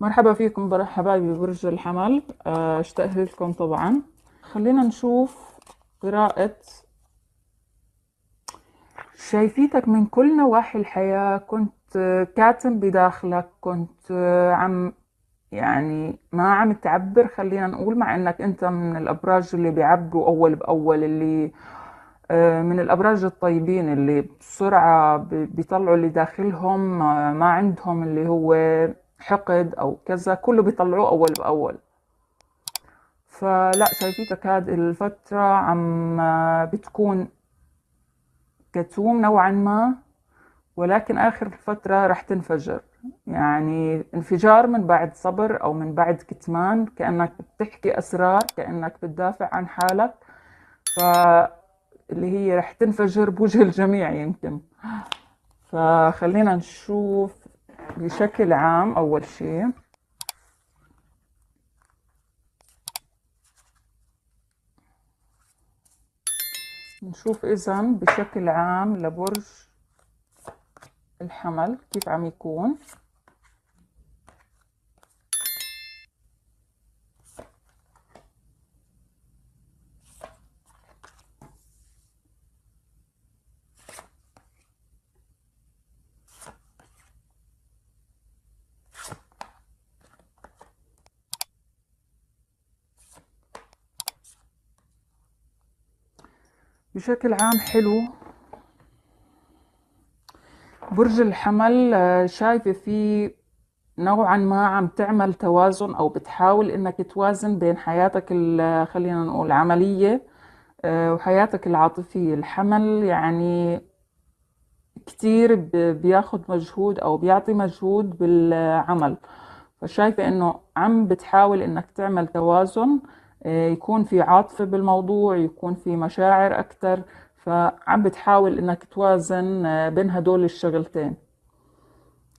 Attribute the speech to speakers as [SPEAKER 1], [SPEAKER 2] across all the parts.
[SPEAKER 1] مرحبا فيكم برا حبايبي برج الحمل آه، اشتقت لكم طبعا خلينا نشوف قراءة شايفيتك من كل نواحي الحياة كنت آه، كاتم بداخلك كنت آه، عم يعني ما عم تعبر خلينا نقول مع انك انت من الابراج اللي بيعبروا اول باول اللي من الابراج الطيبين اللي بسرعه بيطلعوا اللي داخلهم ما عندهم اللي هو حقد او كذا كله بيطلعوه اول باول فلا شايفيتك هذه الفترة عم آه، بتكون كتوم نوعا ما ولكن آخر الفترة رح تنفجر يعني انفجار من بعد صبر أو من بعد كتمان كأنك بتحكي أسرار كأنك بتدافع عن حالك فاللي هي رح تنفجر بوجه الجميع يمكن فخلينا نشوف بشكل عام أول شيء نشوف إذا بشكل عام لبرج الحمل كيف عم يكون بشكل عام حلو برج الحمل آه، شايفة فيه نوعا ما عم تعمل توازن او بتحاول انك توازن بين حياتك آه، خلينا نقول عملية آه، وحياتك العاطفية الحمل يعني كتير بياخد مجهود او بيعطي مجهود بالعمل فشايفة انه عم بتحاول انك تعمل توازن آه، يكون في عاطفة بالموضوع يكون في مشاعر أكتر فعم بتحاول إنك توازن آه، بين هدول الشغلتين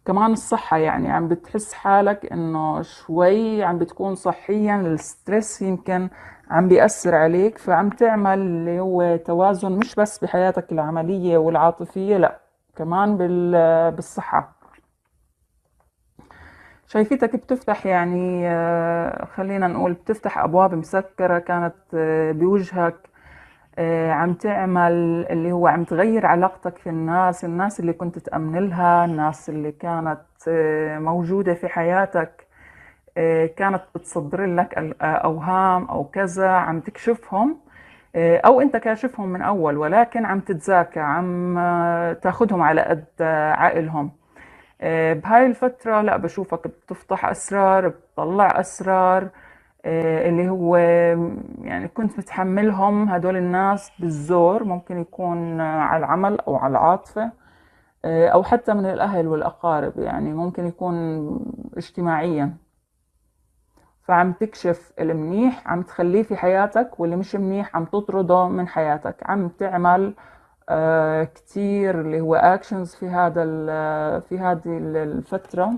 [SPEAKER 1] كمان الصحة يعني عم بتحس حالك إنه شوي عم بتكون صحيا الستريس يمكن عم بيأثر عليك فعم تعمل اللي هو توازن مش بس بحياتك العملية والعاطفية لأ كمان بالصحة شايفتك بتفتح يعني آه، خلينا نقول بتفتح أبواب مسكرة كانت آه، بوجهك آه، عم تعمل اللي هو عم تغير علاقتك في الناس الناس اللي كنت تأمن لها الناس اللي كانت موجودة في حياتك كانت بتصدر لك أوهام أو كذا عم تكشفهم أو أنت كاشفهم من أول ولكن عم تتزاكى عم تاخذهم على قد عقلهم آه، بهاي الفترة لا بشوفك بتفتح أسرار بتطلع أسرار آه، اللي هو يعني كنت متحملهم هدول الناس بالزور ممكن يكون على العمل أو على العاطفة آه، أو حتى من الأهل والأقارب يعني ممكن يكون اجتماعيا فعم تكشف المنيح عم تخليه في حياتك واللي مش منيح عم تطرده من حياتك عم تعمل آه، كتير اللي هو اكشنز في هذا آه، في هذه الفتره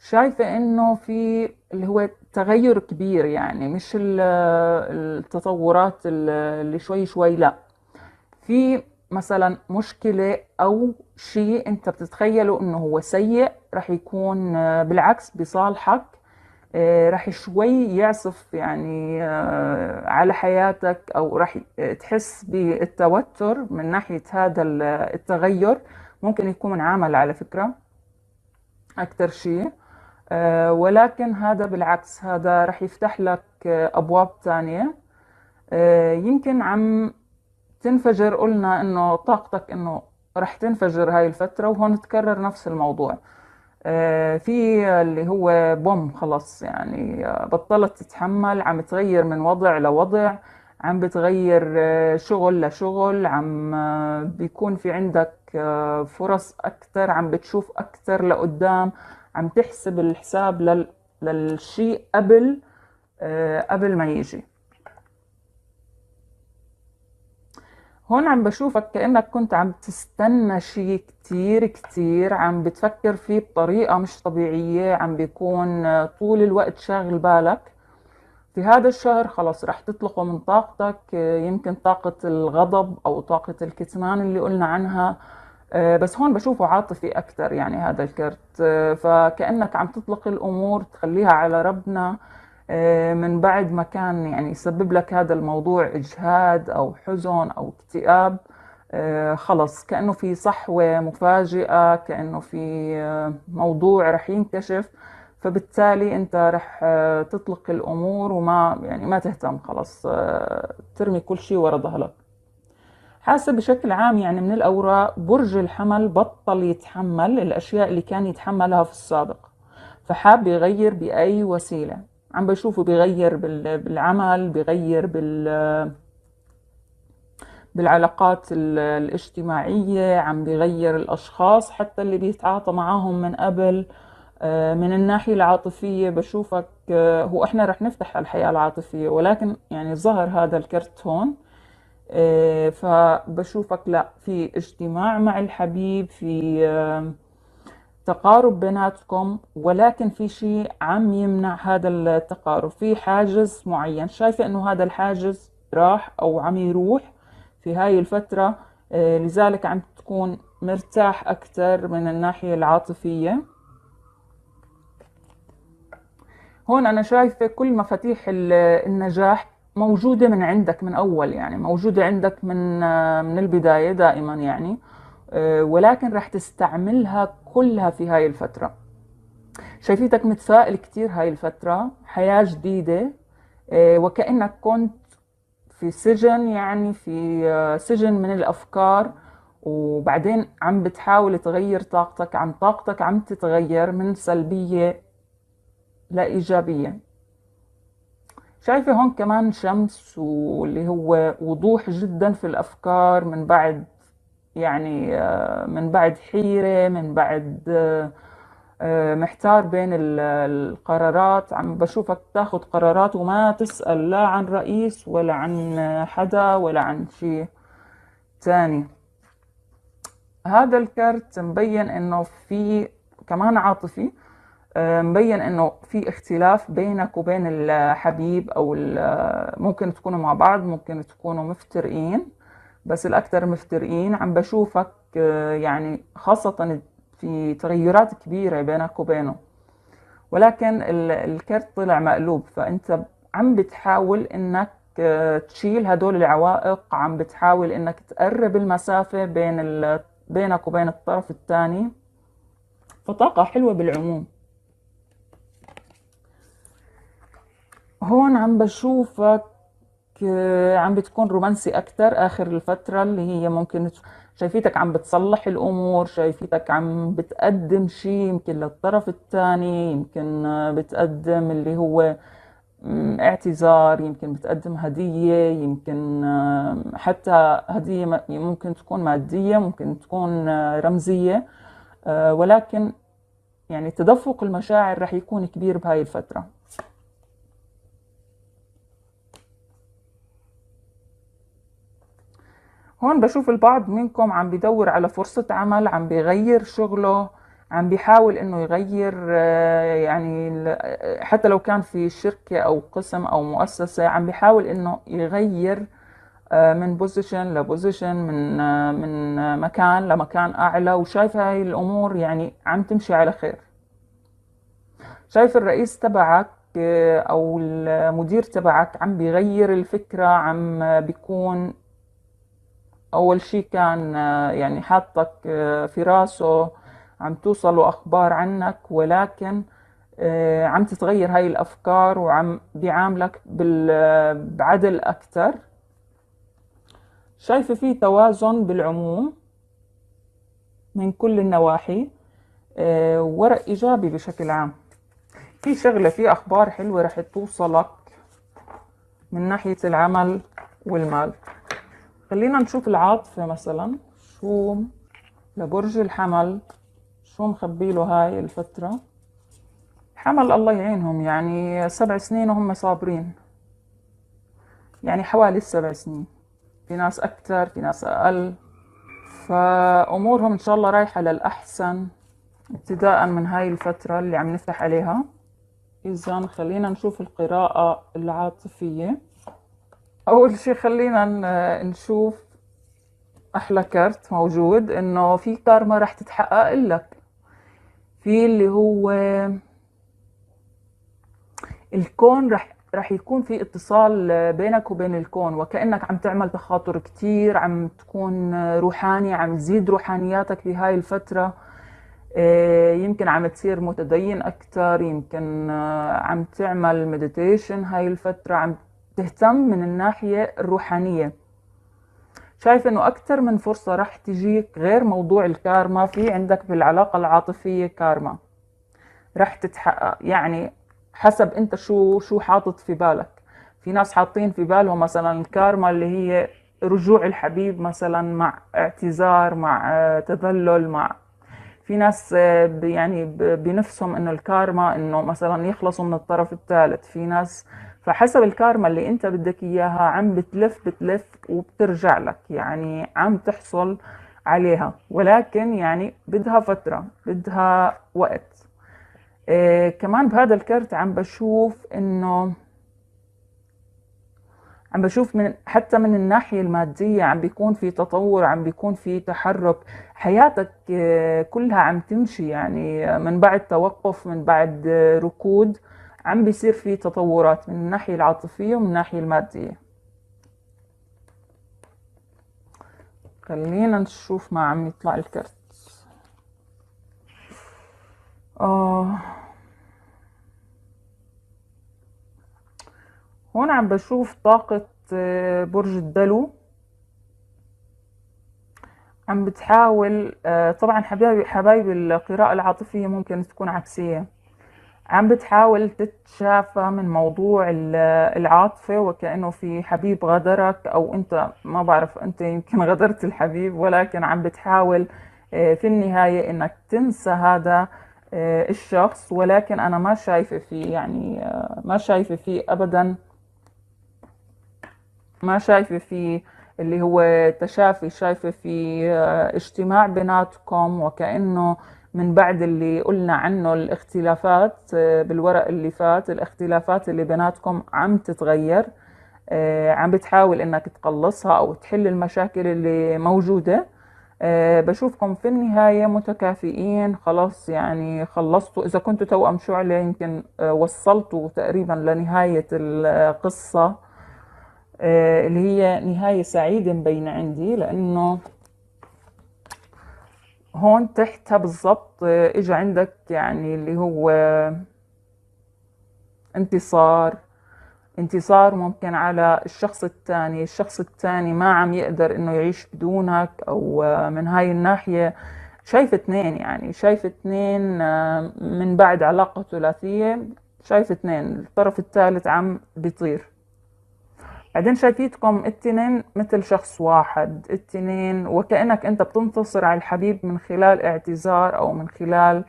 [SPEAKER 1] شايفة انه في اللي هو تغير كبير يعني مش آه، التطورات اللي شوي شوي لا في مثلا مشكلة او شيء انت بتتخيله انه هو سيء رح يكون بالعكس بصالحك آه، راح شوي يعصف يعني آه، على حياتك او راح آه، تحس بالتوتر من ناحيه هذا التغير ممكن يكون عمل على فكره اكثر شيء ولكن هذا بالعكس هذا راح يفتح لك ابواب ثانيه يمكن عم تنفجر قلنا انه طاقتك انه راح تنفجر هاي الفتره وهون تكرر نفس الموضوع آه، في اللي هو بوم خلاص يعني آه، بطلت تتحمل عم تغير من وضع لوضع عم بتغير آه، شغل لشغل عم بيكون في عندك فرص أكتر عم بتشوف أكتر لقدام عم تحسب الحساب للشيء قبل قبل ما يجي هون عم بشوفك كأنك كنت عم تستنى شيء كتير كتير عم بتفكر فيه بطريقة مش طبيعية عم بيكون طول الوقت شاغل بالك في هذا الشهر خلص رح تطلقه من طاقتك يمكن طاقة الغضب أو طاقة الكتمان اللي قلنا عنها بس هون بشوفه عاطفي أكتر يعني هذا الكرت فكأنك عم تطلق الأمور تخليها على ربنا آه، من بعد ما كان يعني يسبب لك هذا الموضوع إجهاد أو حزن أو اكتئاب آه، خلص كأنه في صحوة مفاجئة كأنه في آه، موضوع رح ينكشف فبالتالي انت رح تطلق الامور وما يعني ما تهتم خلص ترمي كل شيء ورا ظهرك حاسه بشكل عام يعني من الاوراق برج الحمل بطل يتحمل الاشياء اللي كان يتحملها في السابق فحاب يغير باي وسيله عم بشوفه بغير بالعمل بغير بال بالعلاقات الاجتماعية عم بغير الأشخاص حتى اللي بيتعاطى معاهم من قبل آه، من الناحية العاطفية بشوفك آه، هو احنا رح نفتح الحياة العاطفية ولكن يعني ظهر هذا الكرت هون آه، فبشوفك لا في اجتماع مع الحبيب في تقارب بيناتكم ولكن في شيء عم يمنع هذا التقارب في حاجز معين شايفة انه هذا الحاجز راح او عم يروح في هاي الفترة آه، لذلك عم تكون مرتاح أكثر من الناحية العاطفية هون أنا شايفة كل مفاتيح النجاح موجودة من عندك من أول يعني موجودة عندك من آه، من البداية دائما يعني آه، ولكن رح تستعملها كلها في هاي الفترة شايفيتك متفائل كتير هاي الفترة حياة جديدة آه، وكأنك كنت في سجن يعني في آه، سجن من الأفكار وبعدين عم بتحاول تغير طاقتك عم طاقتك عم تتغير من سلبية لإيجابية شايفة هون كمان شمس واللي هو وضوح جدا في الأفكار من بعد يعني آه، من بعد حيرة من بعد آه، آه، محتار بين القرارات عم بشوفك تاخد قرارات وما تسأل لا عن رئيس ولا عن حدا ولا عن شيء تاني هذا الكرت مبين انه في كمان عاطفي مبين انه في اختلاف بينك وبين الحبيب او ممكن تكونوا مع بعض ممكن تكونوا مفترقين بس الأكثر مفترقين عم بشوفك آه، يعني خاصة في تغيرات كبيرة بينك وبينه ولكن الكرت طلع مقلوب فأنت عم بتحاول إنك آه، تشيل هدول العوائق عم بتحاول إنك تقرب المسافة بين بينك وبين الطرف الثاني فطاقة حلوة بالعموم هون عم بشوفك آه، عم بتكون رومانسي اكثر آخر الفترة اللي هي ممكن شايفيتك عم بتصلح الأمور شايفيتك عم بتقدم شيء يمكن للطرف الثاني يمكن آه، بتقدم اللي هو اعتذار يمكن بتقدم هدية يمكن آه، حتى هدية ممكن تكون مادية ممكن تكون رمزية ولكن يعني تدفق المشاعر رح يكون كبير بهاي الفترة هون بشوف البعض منكم عم بدور على فرصة عمل عم بغير شغله عم بيحاول انه يغير آه، يعني آه، حتى لو كان في شركة او قسم او مؤسسة عم بيحاول انه يغير آه، من بوزيشن لبوزيشن من من مكان لمكان اعلى وشايف هاي الامور يعني عم تمشي على خير شايف الرئيس تبعك او المدير تبعك عم بيغير الفكرة عم بيكون أول شيء كان آه، يعني حاطك آه، في راسه عم توصلوا أخبار عنك ولكن آه، عم تتغير هاي الأفكار وعم بيعاملك بعدل أكثر شايفة في توازن بالعموم من كل النواحي ورق إيجابي بشكل عام في شغلة في أخبار حلوة رح توصلك من ناحية العمل والمال خلينا نشوف العاطفة مثلا شو لبرج الحمل شو مخبي له هاي الفترة حمل الله يعينهم يعني سبع سنين وهم صابرين يعني حوالي السبع سنين في ناس أكثر في ناس أقل فأمورهم إن شاء الله رايحة للأحسن ابتداء من هاي الفترة اللي عم نفتح عليها إذا خلينا نشوف القراءة العاطفية اول شيء خلينا نشوف احلى كارت موجود انه في كارما رح تتحقق لك في اللي هو الكون رح رح يكون في اتصال بينك وبين الكون وكأنك عم تعمل تخاطر كتير عم تكون روحاني عم تزيد روحانياتك بهاي الفترة آه، يمكن عم تصير متدين أكتر يمكن آه، عم تعمل مديتيشن هاي الفترة عم تهتم من الناحية الروحانية شايف انه اكثر من فرصة راح تجيك غير موضوع الكارما في عندك بالعلاقة العاطفية كارما راح تتحقق يعني حسب انت شو شو حاطط في بالك في ناس حاطين في بالهم مثلا الكارما اللي هي رجوع الحبيب مثلا مع اعتذار مع تذلل مع في ناس يعني بنفسهم انه الكارما انه مثلا يخلصوا من الطرف الثالث في ناس فحسب الكارما اللي انت بدك اياها عم بتلف بتلف وبترجع لك يعني عم تحصل عليها ولكن يعني بدها فترة بدها وقت إيه كمان بهذا الكرت عم بشوف انه عم بشوف من حتى من الناحية المادية عم بيكون في تطور عم بيكون في تحرك حياتك إيه، كلها عم تمشي يعني من بعد توقف من بعد ركود عم بيصير في تطورات من الناحية العاطفية ومن الناحية المادية خلينا نشوف ما عم يطلع الكرت آه. هون عم بشوف طاقة آه، برج الدلو عم بتحاول آه، طبعا حبايبي حبايبي القراءة العاطفية ممكن تكون عكسية عم بتحاول تتشافى من موضوع العاطفة وكأنه في حبيب غدرك أو أنت ما بعرف أنت يمكن غدرت الحبيب ولكن عم بتحاول آه، في النهاية أنك تنسى هذا آه، الشخص ولكن أنا ما شايفة فيه يعني آه، ما شايفة فيه أبدا ما شايفة فيه اللي هو تشافي شايفة فيه اجتماع بيناتكم وكأنه من بعد اللي قلنا عنه الاختلافات آه، بالورق اللي فات الاختلافات اللي بيناتكم عم تتغير آه، عم بتحاول انك تقلصها او تحل المشاكل اللي موجوده آه، بشوفكم في النهايه متكافئين خلاص يعني خلصتوا اذا كنتوا توأم شعله يمكن وصلتوا تقريبا لنهايه القصه اللي هي نهايه سعيده مبينه عندي لانه هون تحتها بالضبط آه، اجى عندك يعني اللي هو انتصار انتصار ممكن على الشخص الثاني الشخص الثاني ما عم يقدر انه يعيش بدونك او آه، من هاي الناحية شايف اثنين يعني شايف اثنين آه، من بعد علاقة ثلاثية شايف اثنين الطرف الثالث عم بيطير بعدين شايفيتكم التنين مثل شخص واحد التنين وكأنك أنت بتنتصر على الحبيب من خلال اعتذار أو من خلال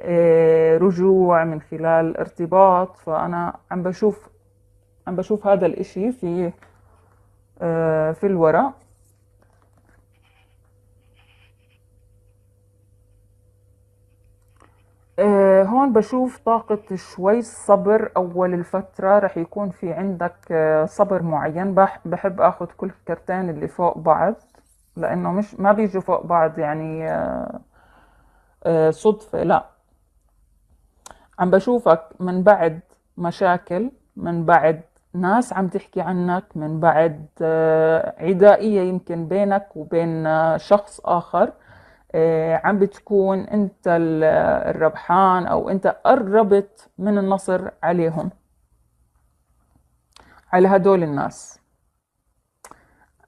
[SPEAKER 1] آه، رجوع من خلال ارتباط فأنا عم بشوف عم بشوف هذا الإشي في آه، في الورق آه، هون بشوف طاقة شوي صبر أول الفترة رح يكون في عندك آه، صبر معين بحب أخذ كل كرتين اللي فوق بعض لأنه مش ما بيجوا فوق بعض يعني آه، صدفة لا عم بشوفك من بعد مشاكل من بعد ناس عم تحكي عنك من بعد عدائية يمكن بينك وبين شخص آخر آه، عم بتكون انت الربحان او انت قربت من النصر عليهم على هدول الناس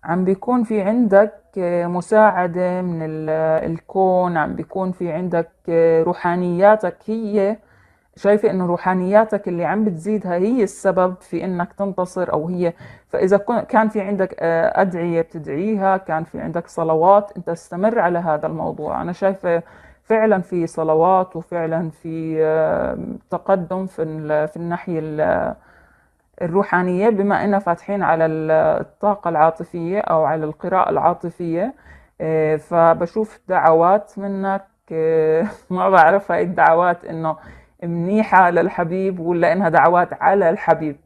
[SPEAKER 1] عم بيكون في عندك آه، مساعدة من الكون عم بيكون في عندك آه، روحانياتك هي شايفة إنه روحانياتك اللي عم بتزيدها هي السبب في إنك تنتصر أو هي فإذا كان في عندك آه، أدعية بتدعيها كان في عندك صلوات أنت استمر على هذا الموضوع أنا شايفة فعلا في صلوات وفعلا في تقدم في في الناحية الروحانية بما إننا فاتحين على الطاقة العاطفية أو على القراءة العاطفية آه، فبشوف دعوات منك آه، ما بعرف هاي الدعوات إنه منيحة للحبيب ولا إنها دعوات على الحبيب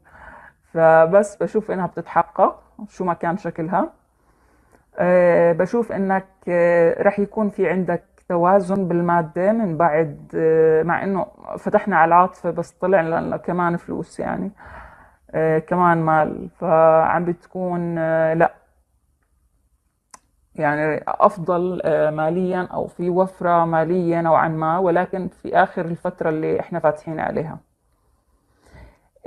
[SPEAKER 1] فبس بشوف إنها بتتحقق شو ما كان شكلها آه، بشوف إنك آه، رح يكون في عندك توازن بالمادة من بعد آه، مع إنه فتحنا على العاطفة بس طلع لنا كمان فلوس يعني كمان مال فعم بتكون لا يعني افضل آه، ماليا او في وفره ماليه نوعا ما ولكن في اخر الفتره اللي احنا فاتحين عليها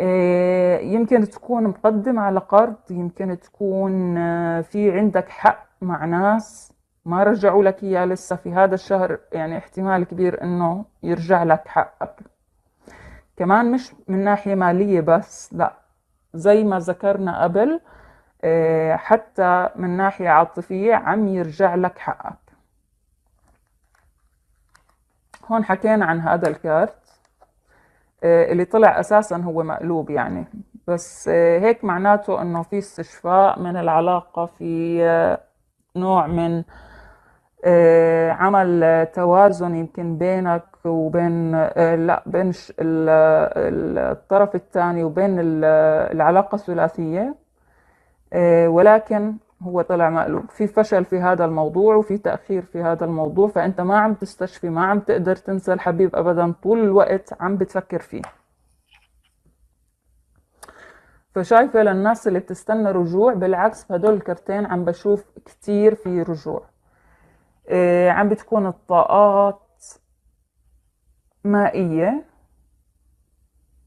[SPEAKER 1] آه، يمكن تكون مقدم على قرض يمكن تكون آه، في عندك حق مع ناس ما رجعوا لك اياه لسه في هذا الشهر يعني احتمال كبير انه يرجع لك حقك كمان مش من ناحيه ماليه بس لا زي ما ذكرنا قبل آه، حتى من ناحية عاطفية عم يرجع لك حقك هون حكينا عن هذا الكارت آه، اللي طلع أساسا هو مقلوب يعني بس آه، هيك معناته أنه في استشفاء من العلاقة في نوع من عمل توازن يمكن بينك وبين لا بين الطرف الثاني وبين العلاقة الثلاثية آه، ولكن هو طلع مقلوب في فشل في هذا الموضوع وفي تأخير في هذا الموضوع فأنت ما عم تستشفي ما عم تقدر تنسى الحبيب أبدا طول الوقت عم بتفكر فيه فشايفة للناس اللي بتستنى رجوع بالعكس هدول الكرتين عم بشوف كتير في رجوع آه، عم بتكون الطاقات مائية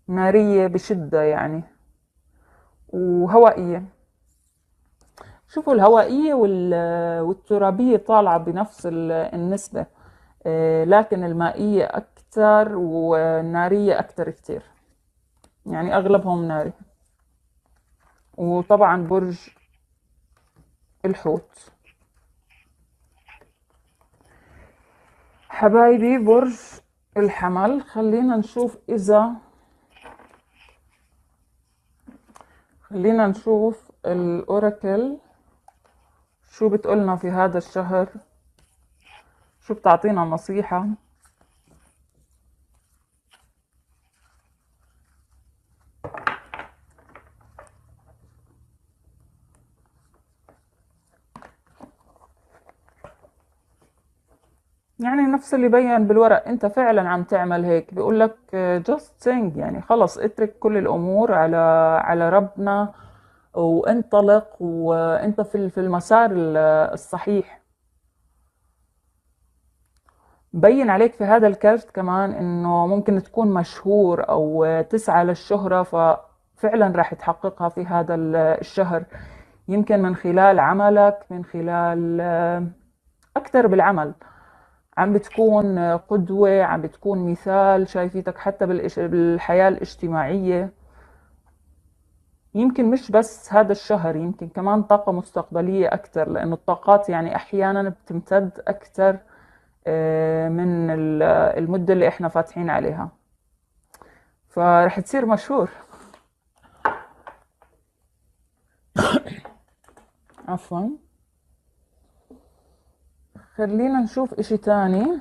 [SPEAKER 1] نارية بشدة يعني وهوائية شوفوا الهوائية والترابية طالعة بنفس النسبة آه، لكن المائية أكثر والنارية أكثر كتير يعني أغلبهم ناري وطبعا برج الحوت حبايبي برج الحمل خلينا نشوف إذا خلينا نشوف الأوراكل شو بتقولنا في هذا الشهر شو بتعطينا نصيحة يعني نفس اللي بين بالورق انت فعلا عم تعمل هيك بيقول لك جاست سينج يعني خلص اترك كل الامور على على ربنا وانطلق وانت في المسار الصحيح بين عليك في هذا الكارت كمان انه ممكن تكون مشهور او تسعى للشهرة ففعلا راح تحققها في هذا الشهر يمكن من خلال عملك من خلال آه، اكثر بالعمل عم بتكون قدوة عم بتكون مثال شايفيتك حتى بالحياة الاجتماعية يمكن مش بس هذا الشهر يمكن كمان طاقة مستقبلية أكثر لأنه الطاقات يعني أحيانا بتمتد أكثر آه، من المدة اللي إحنا فاتحين عليها فرح تصير مشهور عفوا خلينا نشوف إشي تاني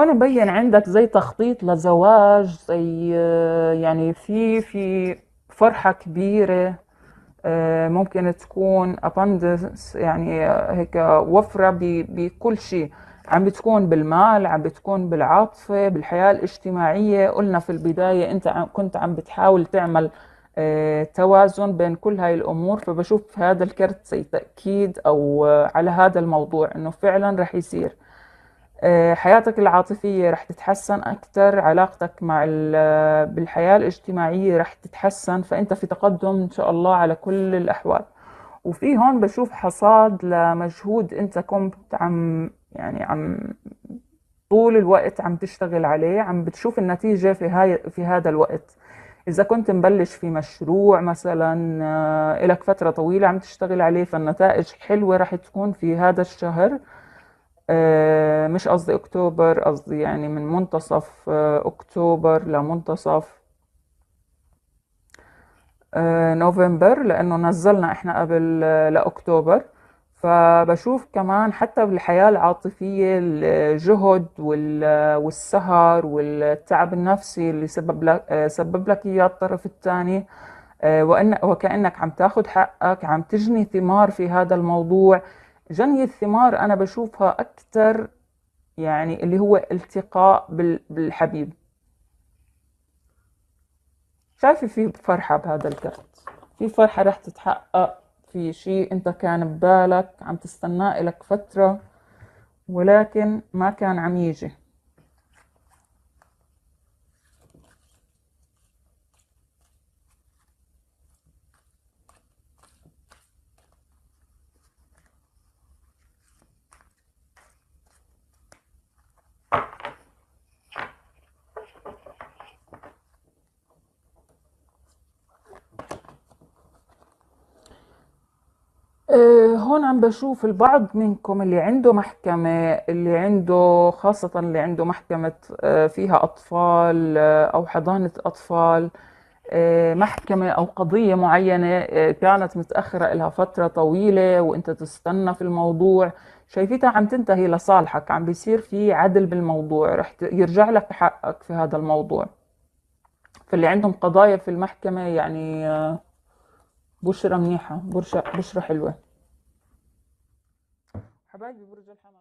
[SPEAKER 1] هون مبين عندك زي تخطيط لزواج زي آه، يعني في في فرحة كبيرة آه، ممكن تكون أبندس يعني آه، هيك وفرة بكل شيء عم بتكون بالمال عم بتكون بالعاطفة بالحياة الاجتماعية قلنا في البداية أنت كنت عم بتحاول تعمل توازن بين كل هاي الأمور فبشوف هذا الكرت زي تأكيد أو على هذا الموضوع أنه فعلا رح يصير آه، حياتك العاطفية رح تتحسن أكثر علاقتك مع آه، بالحياة الاجتماعية رح تتحسن فأنت في تقدم إن شاء الله على كل الأحوال وفي هون بشوف حصاد لمجهود أنت كنت عم يعني عم طول الوقت عم تشتغل عليه عم بتشوف النتيجة في, هاي في هذا الوقت إذا كنت مبلش في مشروع مثلا آه، إلك فترة طويلة عم تشتغل عليه فالنتائج حلوة رح تكون في هذا الشهر آه، مش قصدي اكتوبر قصدي يعني من منتصف آه، اكتوبر لمنتصف آه، نوفمبر لانه نزلنا احنا قبل لاكتوبر فبشوف كمان حتى بالحياة العاطفية الجهد والسهر والتعب النفسي اللي سبب لك, سبب لك إياه الطرف الثاني وإن وكأنك عم تاخد حقك عم تجني ثمار في هذا الموضوع جني الثمار أنا بشوفها أكثر يعني اللي هو التقاء بالحبيب شايفة في فرحة بهذا الكرت في فرحة رح تتحقق في شيء أنت كان ببالك عم تستناه لك فترة ولكن ما كان عم يجي آه، هون عم بشوف البعض منكم اللي عنده محكمة اللي عنده خاصة اللي عنده محكمة آه، فيها أطفال آه، أو حضانة أطفال محكمة أو قضية معينة كانت متأخرة لها فترة طويلة وأنت تستنى في الموضوع شايفتها عم تنتهي لصالحك عم بيصير في عدل بالموضوع رح يرجع لك حقك في هذا الموضوع فاللي عندهم قضايا في المحكمة يعني بشرة منيحة بشرة بشرة حلوة حبايبي برج الحمام